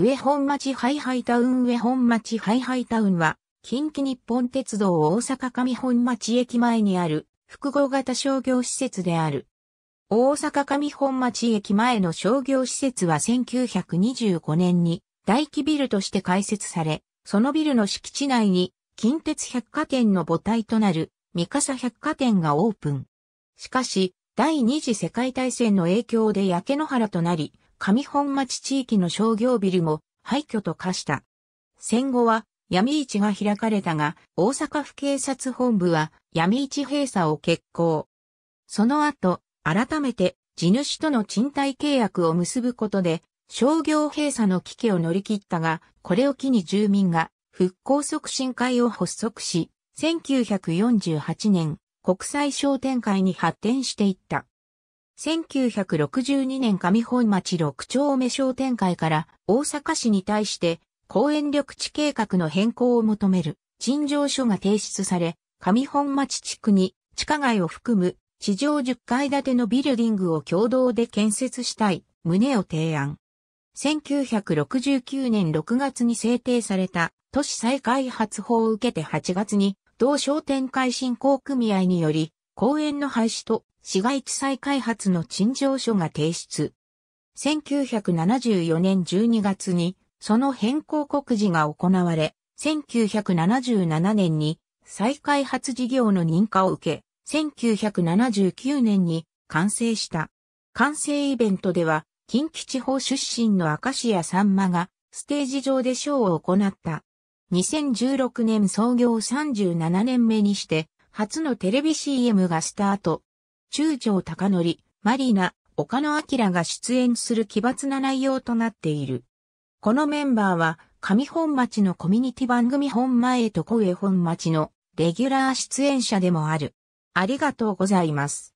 上本町ハイハイタウン上本町ハイハイタウンは、近畿日本鉄道大阪上本町駅前にある複合型商業施設である。大阪上本町駅前の商業施設は1925年に大規ビルとして開設され、そのビルの敷地内に近鉄百貨店の母体となる三笠百貨店がオープン。しかし、第二次世界大戦の影響で焼け野原となり、上本町地域の商業ビルも廃墟と化した。戦後は闇市が開かれたが、大阪府警察本部は闇市閉鎖を決行。その後、改めて地主との賃貸契約を結ぶことで、商業閉鎖の危機を乗り切ったが、これを機に住民が復興促進会を発足し、1948年、国際商店会に発展していった。1962年上本町六丁目商店会から大阪市に対して公園緑地計画の変更を求める陳情書が提出され、上本町地区に地下街を含む地上10階建てのビルディングを共同で建設したい旨を提案。1969年6月に制定された都市再開発法を受けて8月に同商店会振興組合により公園の廃止と市街地再開発の陳情書が提出。1974年12月に、その変更告示が行われ、1977年に再開発事業の認可を受け、1979年に完成した。完成イベントでは、近畿地方出身の明石家さんまが、ステージ上でショーを行った。2016年創業37年目にして、初のテレビ CM がスタート。中条隆則、マリナ、岡野明が出演する奇抜な内容となっている。このメンバーは、上本町のコミュニティ番組本前と小上本町のレギュラー出演者でもある。ありがとうございます。